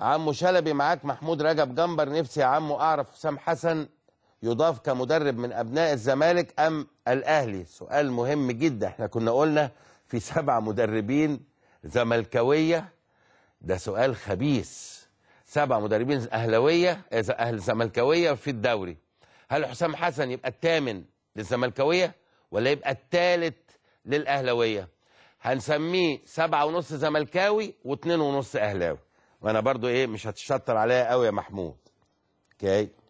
عمو شلبي معاك محمود رجب جنبر نفسي يا عمو اعرف سام حسن يضاف كمدرب من ابناء الزمالك ام الاهلي سؤال مهم جدا احنا كنا قلنا في سبع مدربين زملكاويه ده سؤال خبيث سبع مدربين اهلاويه اهل زملكاويه في الدوري هل حسام حسن يبقى الثامن للزملكاويه ولا يبقى الثالث للاهلاويه هنسميه سبعة ونص زملكاوي واتنين ونص اهلاوي وانا برضو ايه مش هتشطر عليا قوي يا محمود اوكي